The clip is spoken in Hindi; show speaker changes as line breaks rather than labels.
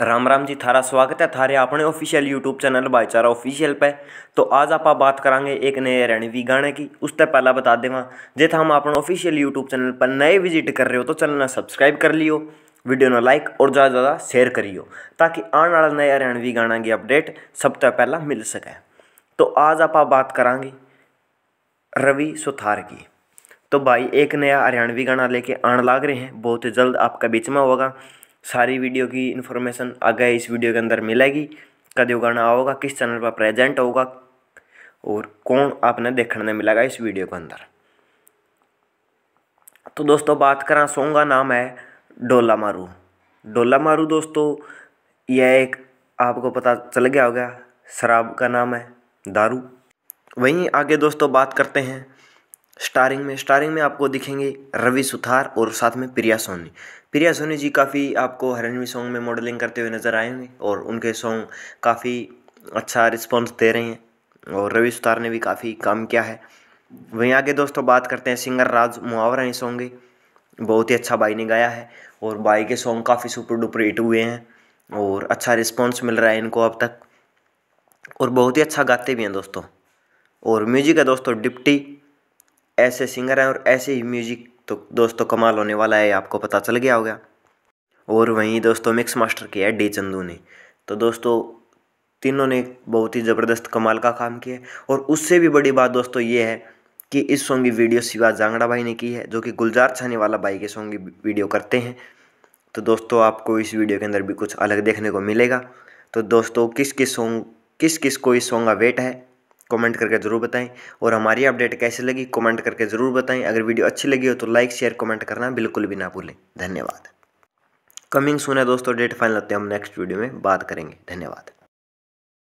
राम राम जी थारा स्वागत है थारे अपने official YouTube channel Bhaichara official पे तो आज आप बात करांगे एक नए हरियाणवी गाने की उससे पहला बता देवा जे था हम अपने ऑफिशियल यूट्यूब चैनल पर नए विजिट कर रहे हो तो चैनल ने सब्सक्राइब कर लियो वीडियो ने लाइक और ज़्यादा ज़्यादा शेयर करियो ताकि आने वाला नया हरियाणवी गाने की अपडेट सब तो पहला मिल सके तो आज आप बात करांगे रवि सुथार की तो भाई एक नया हरियाणवी गाना लेके आने लाग रहे हैं बहुत ही जल्द आपका बीच में होगा सारी वीडियो की इन्फॉर्मेशन आगे इस वीडियो के अंदर मिलेगी कद गाना आओगा किस चैनल पर प्रेजेंट होगा और कौन आपने देखने मिलेगा इस वीडियो के अंदर तो दोस्तों बात करा सॉन्ग का नाम है डोला मारू डोला मारू दोस्तों यह एक आपको पता चल गया होगा शराब का नाम है दारू वहीं आगे दोस्तों बात करते हैं स्टारिंग में स्टारिंग में आपको दिखेंगे रवि सुथार और साथ में प्रिया सोनी प्रिया सोनी जी काफ़ी आपको हरनवी सॉन्ग में मॉडलिंग करते हुए नज़र आएंगे और उनके सॉन्ग काफ़ी अच्छा रिस्पॉन्स दे रहे हैं और रवि सुथार ने भी काफ़ी काम किया है वहीं आगे दोस्तों बात करते हैं सिंगर राज मुआवरा सॉन्ग के बहुत ही अच्छा भाई ने गाया है और भाई के सॉन्ग काफ़ी सुपर डुपर हिट हुए हैं और अच्छा रिस्पॉन्स मिल रहा है इनको अब तक और बहुत ही अच्छा गाते भी हैं दोस्तों और म्यूजिक है दोस्तों डिप्टी ऐसे सिंगर हैं और ऐसे ही म्यूजिक तो दोस्तों कमाल होने वाला है आपको पता चल गया होगा और वहीं दोस्तों मिक्स मास्टर किया है डी चंदू ने तो दोस्तों तीनों ने बहुत ही ज़बरदस्त कमाल का काम किया और उससे भी बड़ी बात दोस्तों ये है कि इस सॉन्ग की वीडियो शिवा जांगड़ा भाई ने की है जो कि गुलजार छाने वाला भाई के सॉन्ग की वीडियो करते हैं तो दोस्तों आपको इस वीडियो के अंदर भी कुछ अलग देखने को मिलेगा तो दोस्तों किस किस सॉन्ग किस किस को इस सॉन्ग का वेट है कमेंट करके ज़रूर बताएं और हमारी अपडेट कैसे लगी कमेंट करके ज़रूर बताएं अगर वीडियो अच्छी लगी हो तो लाइक शेयर कमेंट करना बिल्कुल भी ना भूलें धन्यवाद कमिंग सुन है दोस्तों डेट फाइनल होते हैं हम नेक्स्ट वीडियो में बात करेंगे धन्यवाद